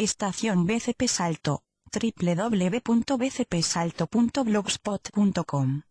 Estación BCP Salto, www.bcpsalto.blogspot.com